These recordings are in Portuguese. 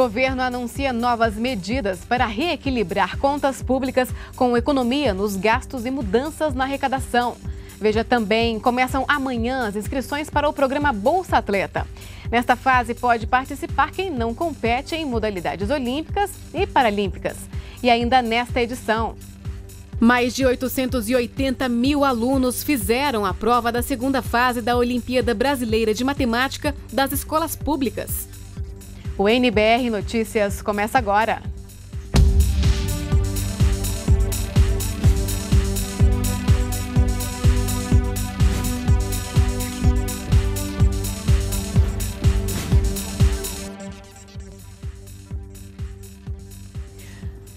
Governo anuncia novas medidas para reequilibrar contas públicas com economia nos gastos e mudanças na arrecadação. Veja também, começam amanhã as inscrições para o programa Bolsa Atleta. Nesta fase, pode participar quem não compete em modalidades olímpicas e paralímpicas. E ainda nesta edição, mais de 880 mil alunos fizeram a prova da segunda fase da Olimpíada Brasileira de Matemática das Escolas Públicas. O NBR Notícias começa agora.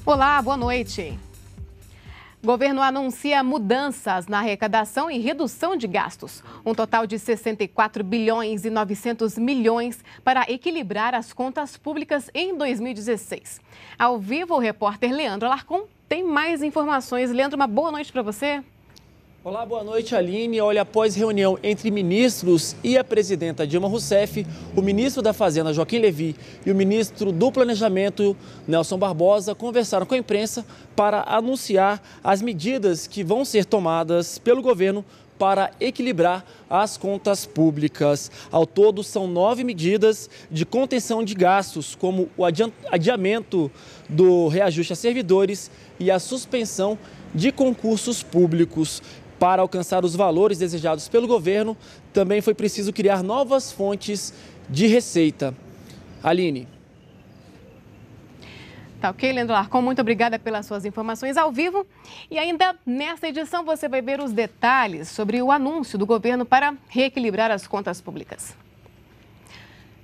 Olá, boa noite. Governo anuncia mudanças na arrecadação e redução de gastos. Um total de 64 bilhões e 900 milhões para equilibrar as contas públicas em 2016. Ao vivo, o repórter Leandro Alarcon tem mais informações. Leandro, uma boa noite para você. Olá, boa noite, Aline. Olha, após reunião entre ministros e a presidenta Dilma Rousseff, o ministro da Fazenda, Joaquim Levi, e o ministro do Planejamento, Nelson Barbosa, conversaram com a imprensa para anunciar as medidas que vão ser tomadas pelo governo para equilibrar as contas públicas. Ao todo, são nove medidas de contenção de gastos, como o adiamento do reajuste a servidores e a suspensão de concursos públicos. Para alcançar os valores desejados pelo governo, também foi preciso criar novas fontes de receita. Aline. Tá ok, Leandro Larcon, muito obrigada pelas suas informações ao vivo. E ainda nesta edição você vai ver os detalhes sobre o anúncio do governo para reequilibrar as contas públicas.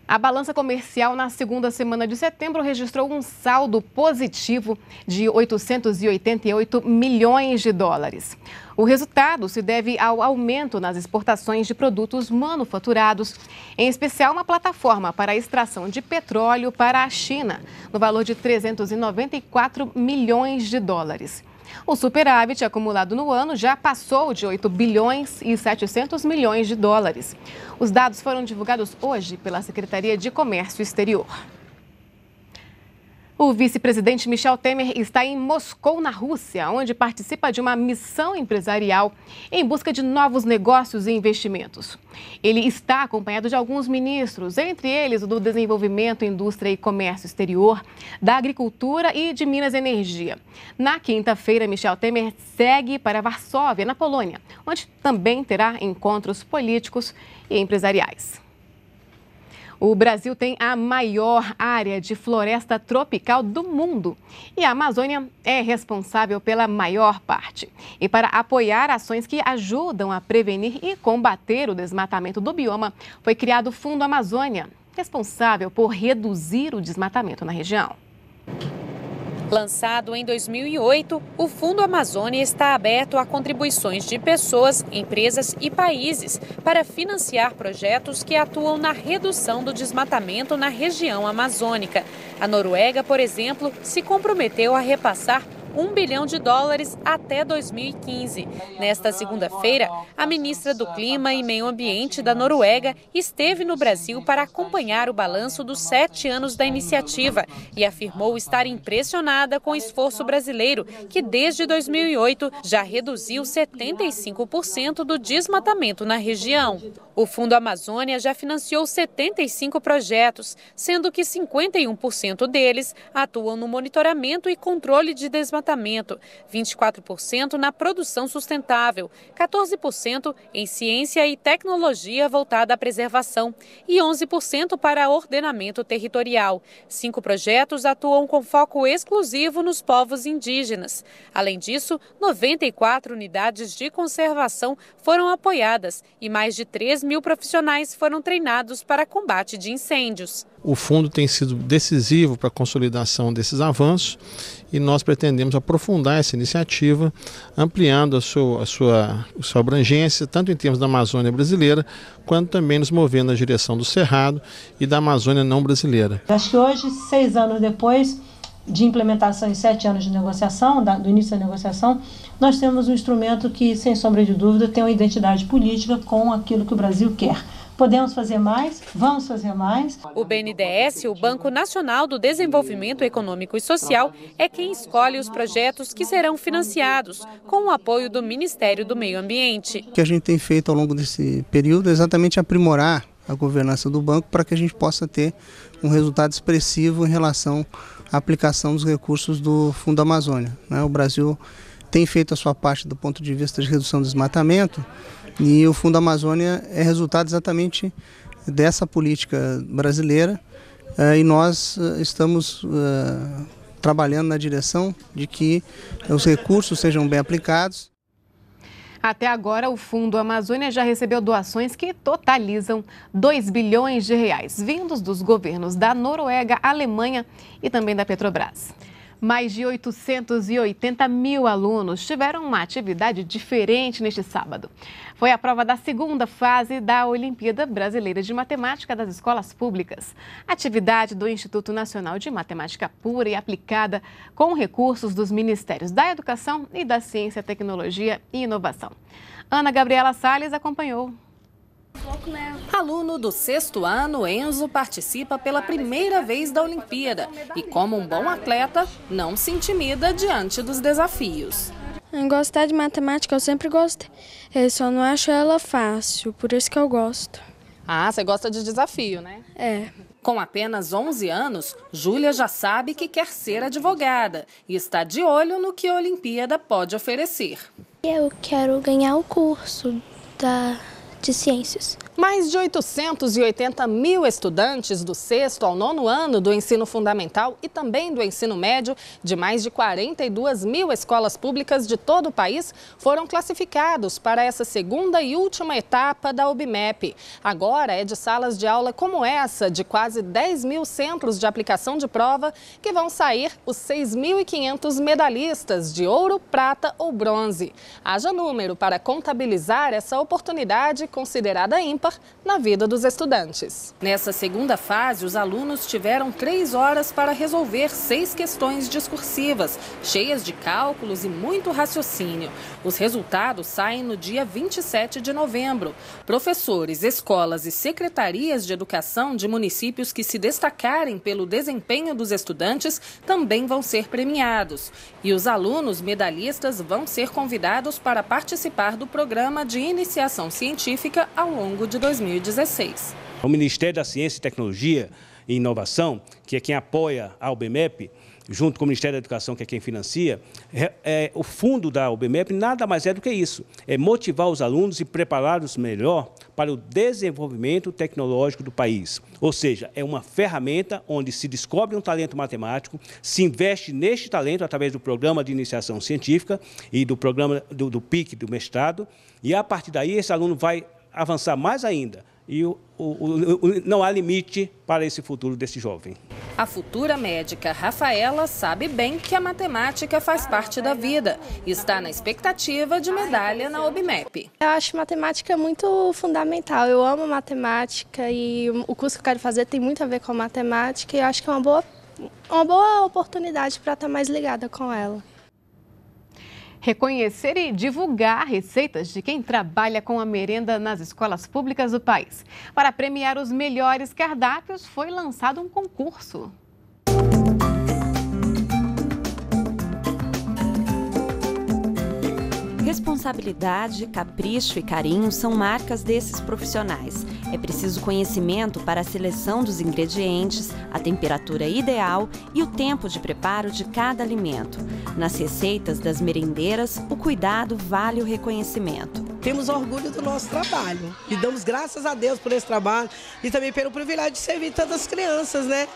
A balança comercial na segunda semana de setembro registrou um saldo positivo de 888 milhões de dólares. O resultado se deve ao aumento nas exportações de produtos manufaturados, em especial uma plataforma para a extração de petróleo para a China, no valor de 394 milhões de dólares. O superávit acumulado no ano já passou de 8 bilhões e 700 milhões de dólares. Os dados foram divulgados hoje pela Secretaria de Comércio Exterior. O vice-presidente Michel Temer está em Moscou, na Rússia, onde participa de uma missão empresarial em busca de novos negócios e investimentos. Ele está acompanhado de alguns ministros, entre eles o do Desenvolvimento, Indústria e Comércio Exterior, da Agricultura e de Minas e Energia. Na quinta-feira, Michel Temer segue para Varsóvia, na Polônia, onde também terá encontros políticos e empresariais. O Brasil tem a maior área de floresta tropical do mundo e a Amazônia é responsável pela maior parte. E para apoiar ações que ajudam a prevenir e combater o desmatamento do bioma, foi criado o Fundo Amazônia, responsável por reduzir o desmatamento na região. Lançado em 2008, o Fundo Amazônia está aberto a contribuições de pessoas, empresas e países para financiar projetos que atuam na redução do desmatamento na região amazônica. A Noruega, por exemplo, se comprometeu a repassar 1 bilhão de dólares até 2015. Nesta segunda-feira, a ministra do Clima e Meio Ambiente da Noruega esteve no Brasil para acompanhar o balanço dos sete anos da iniciativa e afirmou estar impressionada com o esforço brasileiro, que desde 2008 já reduziu 75% do desmatamento na região. O Fundo Amazônia já financiou 75 projetos, sendo que 51% deles atuam no monitoramento e controle de desmatamento, 24% na produção sustentável, 14% em ciência e tecnologia voltada à preservação e 11% para ordenamento territorial. Cinco projetos atuam com foco exclusivo nos povos indígenas. Além disso, 94 unidades de conservação foram apoiadas e mais de 3 mil profissionais foram treinados para combate de incêndios. O fundo tem sido decisivo para a consolidação desses avanços e nós pretendemos aprofundar essa iniciativa, ampliando a sua, a sua, a sua abrangência, tanto em termos da Amazônia brasileira, quanto também nos movendo na direção do Cerrado e da Amazônia não brasileira. Acho que hoje, seis anos depois de implementação e sete anos de negociação, do início da negociação, nós temos um instrumento que, sem sombra de dúvida, tem uma identidade política com aquilo que o Brasil quer. Podemos fazer mais? Vamos fazer mais? O BNDES, o Banco Nacional do Desenvolvimento Econômico e Social, é quem escolhe os projetos que serão financiados, com o apoio do Ministério do Meio Ambiente. O que a gente tem feito ao longo desse período é exatamente aprimorar a governança do banco para que a gente possa ter um resultado expressivo em relação à aplicação dos recursos do Fundo Amazônia. Né? O Brasil tem feito a sua parte do ponto de vista de redução do desmatamento e o Fundo Amazônia é resultado exatamente dessa política brasileira eh, e nós eh, estamos eh, trabalhando na direção de que os recursos sejam bem aplicados. Até agora, o Fundo Amazônia já recebeu doações que totalizam 2 bilhões de reais, vindos dos governos da Noruega, Alemanha e também da Petrobras mais de 880 mil alunos tiveram uma atividade diferente neste sábado. Foi a prova da segunda fase da Olimpíada Brasileira de Matemática das Escolas Públicas. Atividade do Instituto Nacional de Matemática Pura e Aplicada, com recursos dos Ministérios da Educação e da Ciência, Tecnologia e Inovação. Ana Gabriela Salles acompanhou. Aluno do sexto ano, Enzo participa pela primeira vez da Olimpíada e, como um bom atleta, não se intimida diante dos desafios. Gostar de matemática eu sempre gostei, eu só não acho ela fácil, por isso que eu gosto. Ah, você gosta de desafio, né? É. Com apenas 11 anos, Júlia já sabe que quer ser advogada e está de olho no que a Olimpíada pode oferecer. Eu quero ganhar o curso da de Ciências. Mais de 880 mil estudantes do sexto ao nono ano do ensino fundamental e também do ensino médio de mais de 42 mil escolas públicas de todo o país foram classificados para essa segunda e última etapa da UBMEP. Agora é de salas de aula como essa, de quase 10 mil centros de aplicação de prova, que vão sair os 6.500 medalhistas de ouro, prata ou bronze. Haja número para contabilizar essa oportunidade considerada ímpar na vida dos estudantes. Nessa segunda fase, os alunos tiveram três horas para resolver seis questões discursivas, cheias de cálculos e muito raciocínio. Os resultados saem no dia 27 de novembro. Professores, escolas e secretarias de educação de municípios que se destacarem pelo desempenho dos estudantes também vão ser premiados. E os alunos medalhistas vão ser convidados para participar do programa de iniciação científica científica ao longo de 2016. O Ministério da Ciência e Tecnologia e Inovação, que é quem apoia a UBMEP, junto com o Ministério da Educação, que é quem financia, é, é, o fundo da UBMEP nada mais é do que isso: é motivar os alunos e prepará-los melhor para o desenvolvimento tecnológico do país. Ou seja, é uma ferramenta onde se descobre um talento matemático, se investe neste talento através do programa de iniciação científica e do programa do, do PIC, do mestrado, e a partir daí esse aluno vai avançar mais ainda e o, o, o, não há limite para esse futuro desse jovem. A futura médica Rafaela sabe bem que a matemática faz parte da vida e está na expectativa de medalha na OBMEP. Eu acho matemática muito fundamental. Eu amo matemática e o curso que eu quero fazer tem muito a ver com matemática e acho que é uma boa, uma boa oportunidade para estar tá mais ligada com ela reconhecer e divulgar receitas de quem trabalha com a merenda nas escolas públicas do país. Para premiar os melhores cardápios, foi lançado um concurso. Responsabilidade, capricho e carinho são marcas desses profissionais. É preciso conhecimento para a seleção dos ingredientes, a temperatura ideal e o tempo de preparo de cada alimento. Nas receitas das merendeiras, o cuidado vale o reconhecimento. Temos orgulho do nosso trabalho e damos graças a Deus por esse trabalho e também pelo privilégio de servir tantas crianças, né?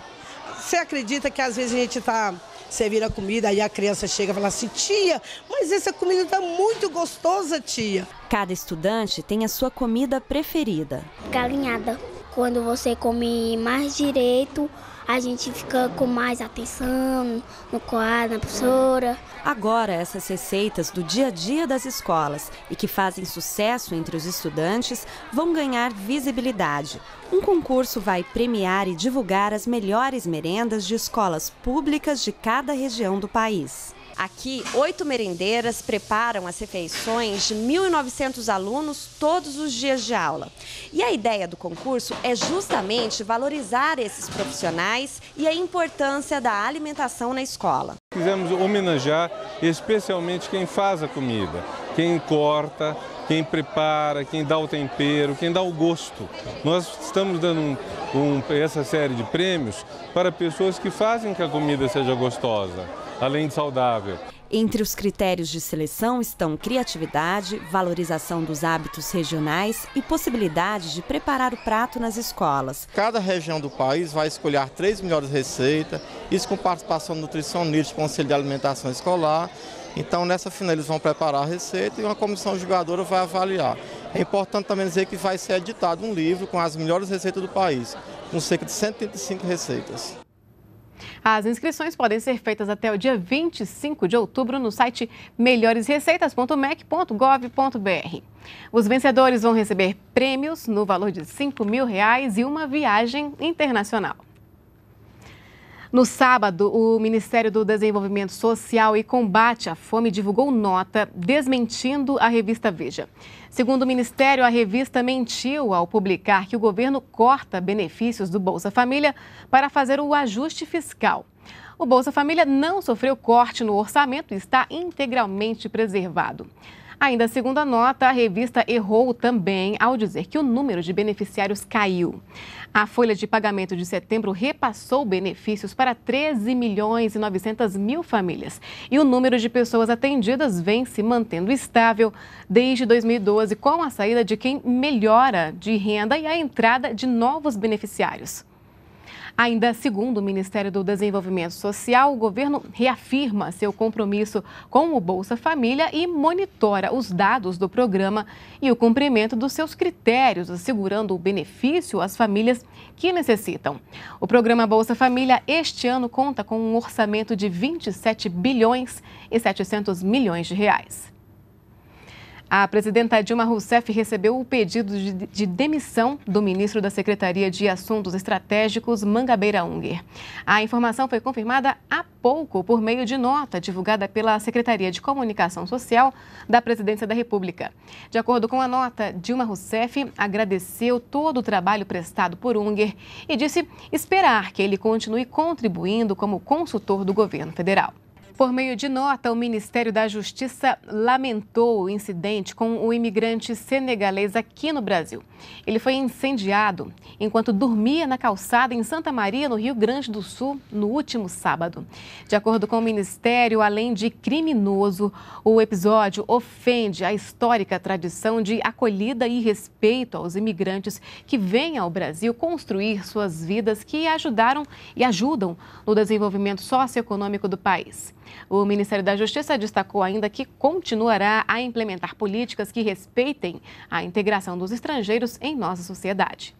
Você acredita que às vezes a gente está servir a comida, aí a criança chega e fala assim: tia, mas essa comida está muito gostosa, tia. Cada estudante tem a sua comida preferida: galinhada. Quando você come mais direito, a gente fica com mais atenção no quadro, na professora. Agora, essas receitas do dia a dia das escolas e que fazem sucesso entre os estudantes vão ganhar visibilidade. Um concurso vai premiar e divulgar as melhores merendas de escolas públicas de cada região do país. Aqui, oito merendeiras preparam as refeições de 1.900 alunos todos os dias de aula. E a ideia do concurso é justamente valorizar esses profissionais e a importância da alimentação na escola. Quisemos homenagear especialmente quem faz a comida, quem corta, quem prepara, quem dá o tempero, quem dá o gosto. Nós estamos dando um, um, essa série de prêmios para pessoas que fazem que a comida seja gostosa além de saudável. Entre os critérios de seleção estão criatividade, valorização dos hábitos regionais e possibilidade de preparar o prato nas escolas. Cada região do país vai escolher três melhores receitas, isso com participação do nutricionista, do Conselho de Alimentação Escolar. Então, nessa final, eles vão preparar a receita e uma comissão julgadora vai avaliar. É importante também dizer que vai ser editado um livro com as melhores receitas do país, com cerca de 135 receitas. As inscrições podem ser feitas até o dia 25 de outubro no site melhoresreceitas.mec.gov.br. Os vencedores vão receber prêmios no valor de R$ 5 mil reais e uma viagem internacional. No sábado, o Ministério do Desenvolvimento Social e Combate à Fome divulgou nota desmentindo a revista Veja. Segundo o Ministério, a revista mentiu ao publicar que o governo corta benefícios do Bolsa Família para fazer o ajuste fiscal. O Bolsa Família não sofreu corte no orçamento e está integralmente preservado. Ainda segundo a nota, a revista errou também ao dizer que o número de beneficiários caiu. A folha de pagamento de setembro repassou benefícios para 13 milhões e 900 mil famílias. E o número de pessoas atendidas vem se mantendo estável desde 2012, com a saída de quem melhora de renda e a entrada de novos beneficiários. Ainda segundo o Ministério do Desenvolvimento Social, o governo reafirma seu compromisso com o Bolsa Família e monitora os dados do programa e o cumprimento dos seus critérios, assegurando o benefício às famílias que necessitam. O programa Bolsa Família este ano conta com um orçamento de 27 bilhões e 700 milhões de reais. A presidenta Dilma Rousseff recebeu o pedido de, de demissão do ministro da Secretaria de Assuntos Estratégicos, Mangabeira Unger. A informação foi confirmada há pouco por meio de nota divulgada pela Secretaria de Comunicação Social da Presidência da República. De acordo com a nota, Dilma Rousseff agradeceu todo o trabalho prestado por Unger e disse esperar que ele continue contribuindo como consultor do governo federal. Por meio de nota, o Ministério da Justiça lamentou o incidente com o imigrante senegalês aqui no Brasil. Ele foi incendiado enquanto dormia na calçada em Santa Maria, no Rio Grande do Sul, no último sábado. De acordo com o Ministério, além de criminoso, o episódio ofende a histórica tradição de acolhida e respeito aos imigrantes que vêm ao Brasil construir suas vidas que ajudaram e ajudam no desenvolvimento socioeconômico do país. O Ministério da Justiça destacou ainda que continuará a implementar políticas que respeitem a integração dos estrangeiros em nossa sociedade.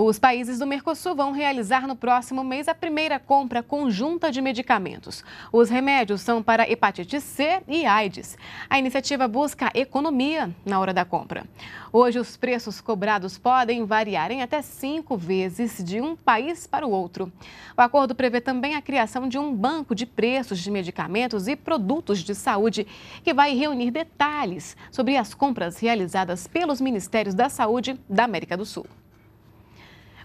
Os países do Mercosul vão realizar no próximo mês a primeira compra conjunta de medicamentos. Os remédios são para hepatite C e AIDS. A iniciativa busca economia na hora da compra. Hoje, os preços cobrados podem variar em até cinco vezes de um país para o outro. O acordo prevê também a criação de um banco de preços de medicamentos e produtos de saúde, que vai reunir detalhes sobre as compras realizadas pelos Ministérios da Saúde da América do Sul.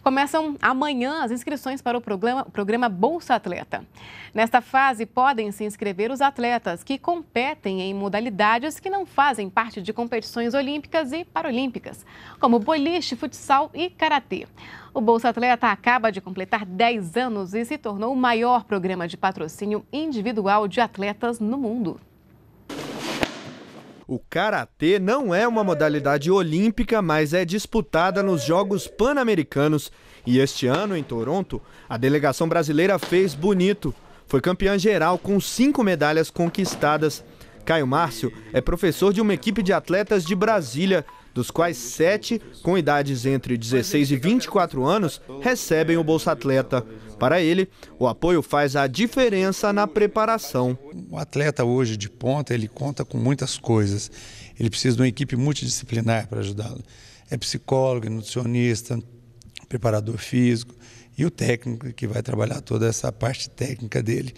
Começam amanhã as inscrições para o programa, programa Bolsa Atleta. Nesta fase, podem se inscrever os atletas que competem em modalidades que não fazem parte de competições olímpicas e paralímpicas, como boliche, futsal e karatê. O Bolsa Atleta acaba de completar 10 anos e se tornou o maior programa de patrocínio individual de atletas no mundo. O karatê não é uma modalidade olímpica, mas é disputada nos Jogos Pan-Americanos. E este ano, em Toronto, a delegação brasileira fez bonito. Foi campeã geral com cinco medalhas conquistadas. Caio Márcio é professor de uma equipe de atletas de Brasília dos quais sete, com idades entre 16 e 24 anos, recebem o Bolsa Atleta. Para ele, o apoio faz a diferença na preparação. O atleta hoje de ponta, ele conta com muitas coisas. Ele precisa de uma equipe multidisciplinar para ajudá-lo. É psicólogo, é nutricionista, preparador físico e o técnico que vai trabalhar toda essa parte técnica dele.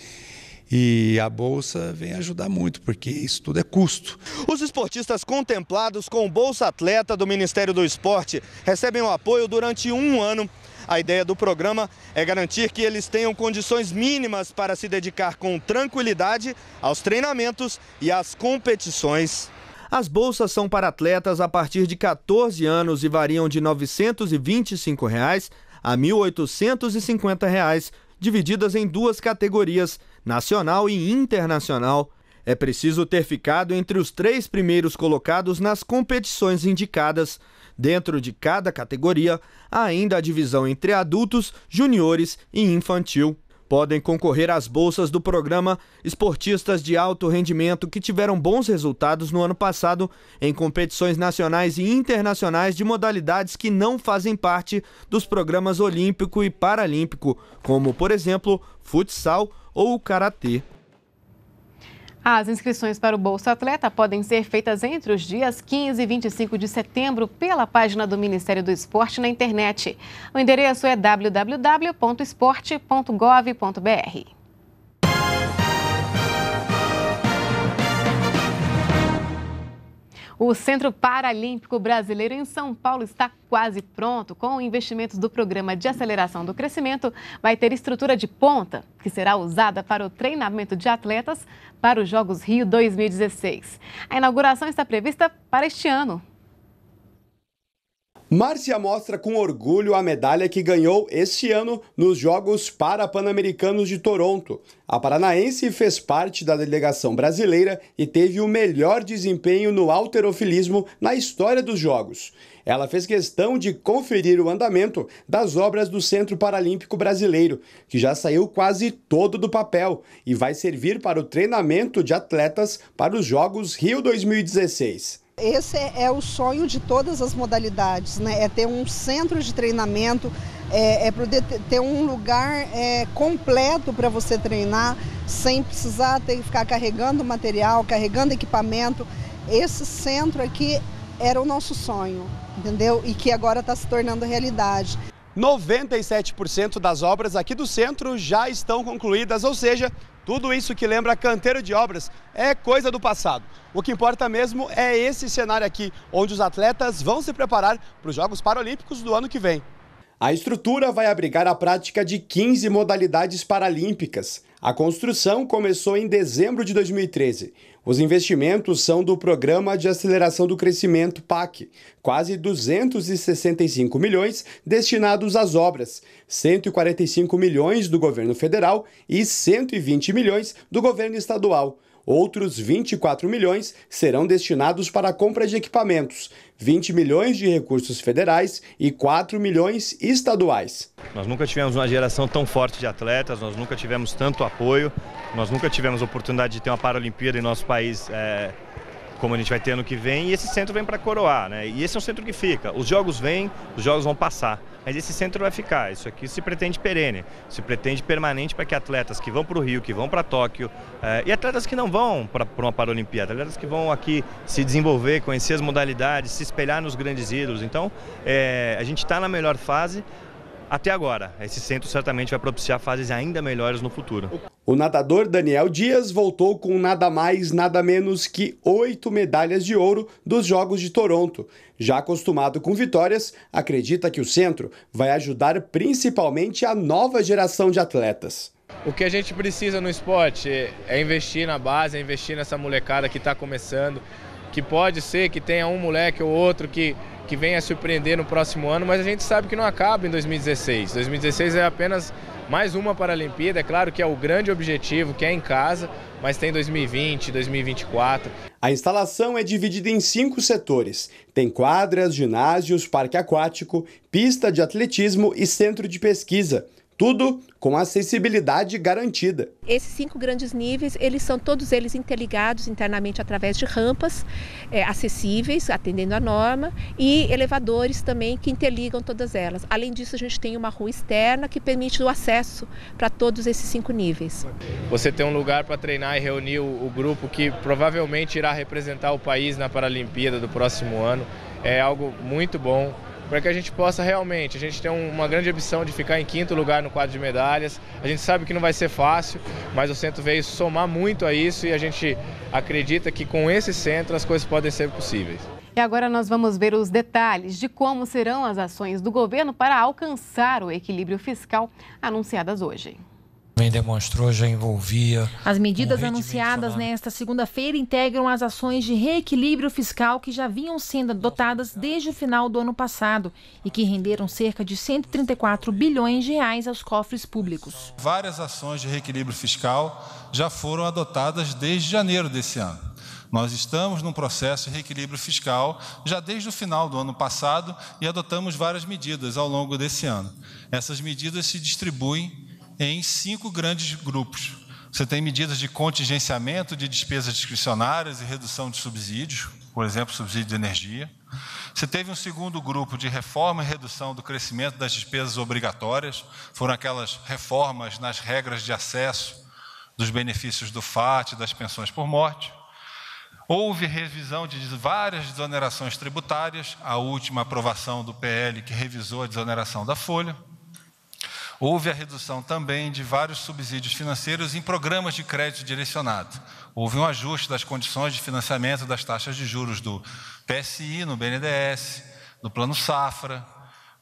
E a bolsa vem ajudar muito, porque isso tudo é custo. Os esportistas contemplados com o Bolsa Atleta do Ministério do Esporte recebem o apoio durante um ano. A ideia do programa é garantir que eles tenham condições mínimas para se dedicar com tranquilidade aos treinamentos e às competições. As bolsas são para atletas a partir de 14 anos e variam de R$ 925 reais a R$ 1.850 divididas em duas categorias, nacional e internacional. É preciso ter ficado entre os três primeiros colocados nas competições indicadas. Dentro de cada categoria, há ainda a divisão entre adultos, juniores e infantil podem concorrer às bolsas do programa esportistas de alto rendimento que tiveram bons resultados no ano passado em competições nacionais e internacionais de modalidades que não fazem parte dos programas olímpico e paralímpico, como, por exemplo, futsal ou karatê. As inscrições para o Bolsa Atleta podem ser feitas entre os dias 15 e 25 de setembro pela página do Ministério do Esporte na internet. O endereço é www.esporte.gov.br. O Centro Paralímpico Brasileiro em São Paulo está quase pronto. Com investimentos do Programa de Aceleração do Crescimento, vai ter estrutura de ponta, que será usada para o treinamento de atletas para os Jogos Rio 2016. A inauguração está prevista para este ano. Márcia mostra com orgulho a medalha que ganhou este ano nos Jogos Parapanamericanos americanos de Toronto. A paranaense fez parte da delegação brasileira e teve o melhor desempenho no alterofilismo na história dos Jogos. Ela fez questão de conferir o andamento das obras do Centro Paralímpico Brasileiro, que já saiu quase todo do papel e vai servir para o treinamento de atletas para os Jogos Rio 2016. Esse é, é o sonho de todas as modalidades, né? É ter um centro de treinamento, é, é poder ter um lugar é, completo para você treinar, sem precisar ter que ficar carregando material, carregando equipamento. Esse centro aqui era o nosso sonho, entendeu? E que agora está se tornando realidade. 97% das obras aqui do centro já estão concluídas, ou seja, tudo isso que lembra canteiro de obras é coisa do passado. O que importa mesmo é esse cenário aqui, onde os atletas vão se preparar para os Jogos Paralímpicos do ano que vem. A estrutura vai abrigar a prática de 15 modalidades paralímpicas. A construção começou em dezembro de 2013. Os investimentos são do Programa de Aceleração do Crescimento PAC, quase 265 milhões destinados às obras, 145 milhões do governo federal e 120 milhões do governo estadual. Outros 24 milhões serão destinados para a compra de equipamentos, 20 milhões de recursos federais e 4 milhões estaduais. Nós nunca tivemos uma geração tão forte de atletas, nós nunca tivemos tanto apoio, nós nunca tivemos oportunidade de ter uma Paralimpíada em nosso país. É, como a gente vai ter ano que vem, e esse centro vem para coroar, né? E esse é um centro que fica. Os jogos vêm, os jogos vão passar mas esse centro vai ficar. Isso aqui se pretende perene, se pretende permanente para que atletas que vão para o Rio, que vão para Tóquio, eh, e atletas que não vão para uma Paralimpíada, atletas que vão aqui se desenvolver, conhecer as modalidades, se espelhar nos grandes ídolos. Então, eh, a gente está na melhor fase até agora. Esse centro certamente vai propiciar fases ainda melhores no futuro. O nadador Daniel Dias voltou com nada mais, nada menos que oito medalhas de ouro dos Jogos de Toronto. Já acostumado com vitórias, acredita que o centro vai ajudar principalmente a nova geração de atletas. O que a gente precisa no esporte é investir na base, é investir nessa molecada que está começando, que pode ser que tenha um moleque ou outro que, que venha surpreender no próximo ano, mas a gente sabe que não acaba em 2016. 2016 é apenas mais uma Paralimpíada. É claro que é o grande objetivo, que é em casa, mas tem 2020, 2024. A instalação é dividida em cinco setores. Tem quadras, ginásios, parque aquático, pista de atletismo e centro de pesquisa. Tudo com acessibilidade garantida. Esses cinco grandes níveis, eles são todos eles interligados internamente através de rampas é, acessíveis, atendendo à norma, e elevadores também que interligam todas elas. Além disso, a gente tem uma rua externa que permite o acesso para todos esses cinco níveis. Você tem um lugar para treinar e reunir o, o grupo que provavelmente irá representar o país na Paralimpíada do próximo ano. É algo muito bom para que a gente possa realmente, a gente tem uma grande ambição de ficar em quinto lugar no quadro de medalhas. A gente sabe que não vai ser fácil, mas o centro veio somar muito a isso e a gente acredita que com esse centro as coisas podem ser possíveis. E agora nós vamos ver os detalhes de como serão as ações do governo para alcançar o equilíbrio fiscal anunciadas hoje bem demonstrou, já envolvia. As medidas um anunciadas nesta segunda-feira integram as ações de reequilíbrio fiscal que já vinham sendo adotadas desde o final do ano passado e que renderam cerca de 134 bilhões de reais aos cofres públicos. Várias ações de reequilíbrio fiscal já foram adotadas desde janeiro desse ano. Nós estamos num processo de reequilíbrio fiscal já desde o final do ano passado e adotamos várias medidas ao longo desse ano. Essas medidas se distribuem em cinco grandes grupos. Você tem medidas de contingenciamento de despesas discricionárias e redução de subsídios, por exemplo, subsídio de energia. Você teve um segundo grupo de reforma e redução do crescimento das despesas obrigatórias, foram aquelas reformas nas regras de acesso dos benefícios do FAT, das pensões por morte. Houve revisão de várias desonerações tributárias, a última aprovação do PL que revisou a desoneração da folha. Houve a redução também de vários subsídios financeiros em programas de crédito direcionado. Houve um ajuste das condições de financiamento das taxas de juros do PSI no BNDES, do Plano Safra,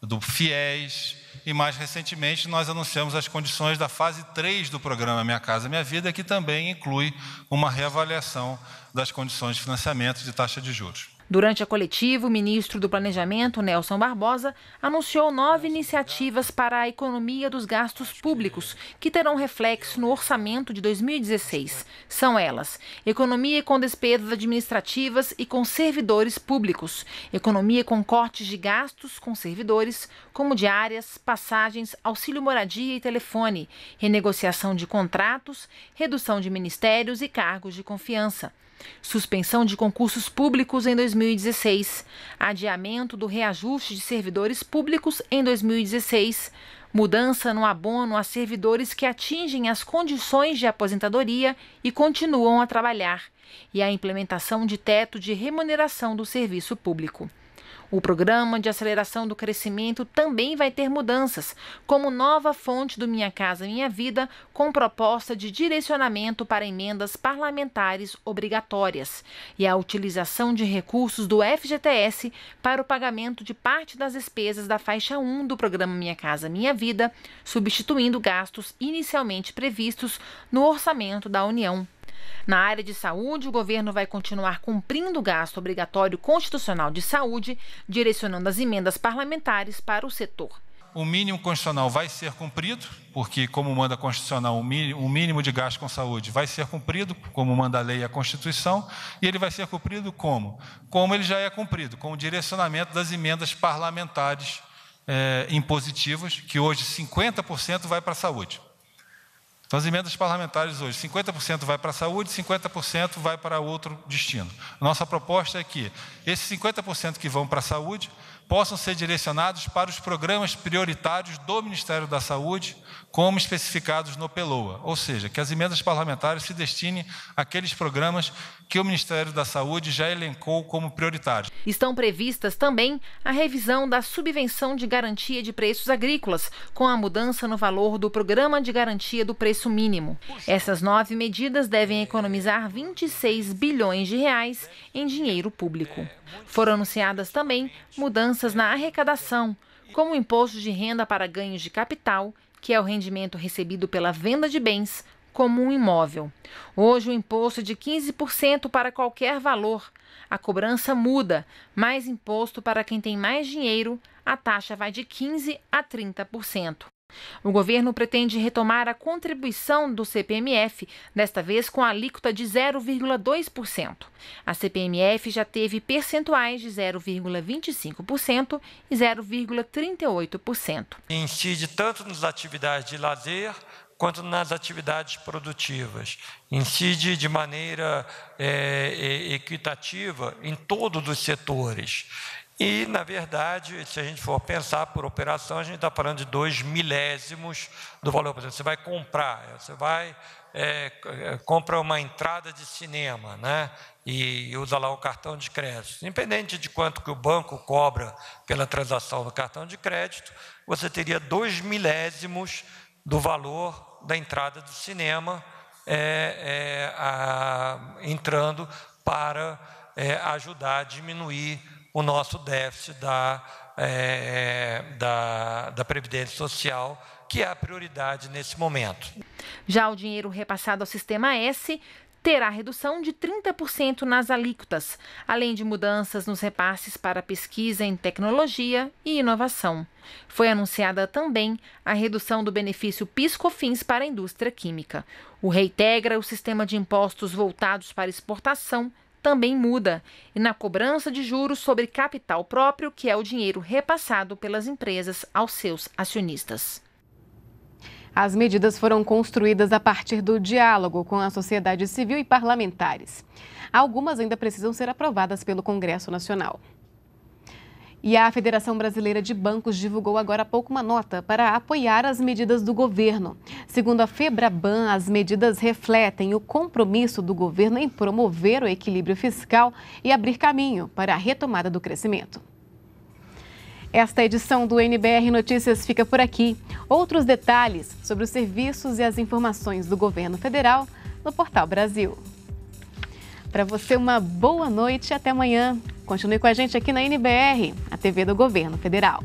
do FIES e mais recentemente nós anunciamos as condições da fase 3 do programa Minha Casa Minha Vida, que também inclui uma reavaliação das condições de financiamento de taxa de juros. Durante a coletiva, o ministro do Planejamento, Nelson Barbosa, anunciou nove iniciativas para a economia dos gastos públicos, que terão reflexo no orçamento de 2016. São elas: economia com despesas administrativas e com servidores públicos, economia com cortes de gastos com servidores, como diárias, passagens, auxílio moradia e telefone, renegociação de contratos, redução de ministérios e cargos de confiança suspensão de concursos públicos em 2016, adiamento do reajuste de servidores públicos em 2016, mudança no abono a servidores que atingem as condições de aposentadoria e continuam a trabalhar, e a implementação de teto de remuneração do serviço público. O programa de aceleração do crescimento também vai ter mudanças, como nova fonte do Minha Casa Minha Vida, com proposta de direcionamento para emendas parlamentares obrigatórias e a utilização de recursos do FGTS para o pagamento de parte das despesas da faixa 1 do programa Minha Casa Minha Vida, substituindo gastos inicialmente previstos no orçamento da União. Na área de saúde, o governo vai continuar cumprindo o gasto obrigatório constitucional de saúde, direcionando as emendas parlamentares para o setor. O mínimo constitucional vai ser cumprido, porque, como manda a Constitucional, o mínimo de gasto com saúde vai ser cumprido, como manda a lei e a Constituição, e ele vai ser cumprido como? Como ele já é cumprido, com o direcionamento das emendas parlamentares é, impositivas, que hoje 50% vai para a saúde. Então, as emendas parlamentares hoje, 50% vai para a saúde, 50% vai para outro destino. Nossa proposta é que esses 50% que vão para a saúde possam ser direcionados para os programas prioritários do Ministério da Saúde, como especificados no PELOA, ou seja, que as emendas parlamentares se destinem àqueles programas que o Ministério da Saúde já elencou como prioritários. Estão previstas também a revisão da subvenção de garantia de preços agrícolas, com a mudança no valor do Programa de Garantia do Preço Mínimo. Essas nove medidas devem economizar 26 bilhões de reais em dinheiro público. Foram anunciadas também mudanças na arrecadação, como o imposto de renda para ganhos de capital que é o rendimento recebido pela venda de bens, como um imóvel. Hoje, o imposto é de 15% para qualquer valor. A cobrança muda, mais imposto para quem tem mais dinheiro, a taxa vai de 15% a 30%. O governo pretende retomar a contribuição do CPMF, desta vez com a alíquota de 0,2%. A CPMF já teve percentuais de 0,25% e 0,38%. Incide tanto nas atividades de lazer quanto nas atividades produtivas. Incide de maneira é, equitativa em todos os setores. E, na verdade, se a gente for pensar por operação, a gente está falando de dois milésimos do valor. Por exemplo, você vai comprar, você vai é, é compra uma entrada de cinema, né? E usa lá o cartão de crédito. Independente de quanto que o banco cobra pela transação do cartão de crédito, você teria dois milésimos do valor da entrada do cinema é, é, a, entrando para é, ajudar a diminuir o nosso déficit da, é, é, da, da Previdência Social, que é a prioridade nesse momento. Já o dinheiro repassado ao Sistema S terá redução de 30% nas alíquotas, além de mudanças nos repasses para pesquisa em tecnologia e inovação. Foi anunciada também a redução do benefício PiscoFins para a indústria química. O integra o sistema de impostos voltados para exportação também muda, e na cobrança de juros sobre capital próprio, que é o dinheiro repassado pelas empresas aos seus acionistas. As medidas foram construídas a partir do diálogo com a sociedade civil e parlamentares. Algumas ainda precisam ser aprovadas pelo Congresso Nacional. E a Federação Brasileira de Bancos divulgou agora há pouco uma nota para apoiar as medidas do governo. Segundo a Febraban, as medidas refletem o compromisso do governo em promover o equilíbrio fiscal e abrir caminho para a retomada do crescimento. Esta edição do NBR Notícias fica por aqui. Outros detalhes sobre os serviços e as informações do governo federal no Portal Brasil. Para você, uma boa noite e até amanhã. Continue com a gente aqui na NBR, a TV do Governo Federal.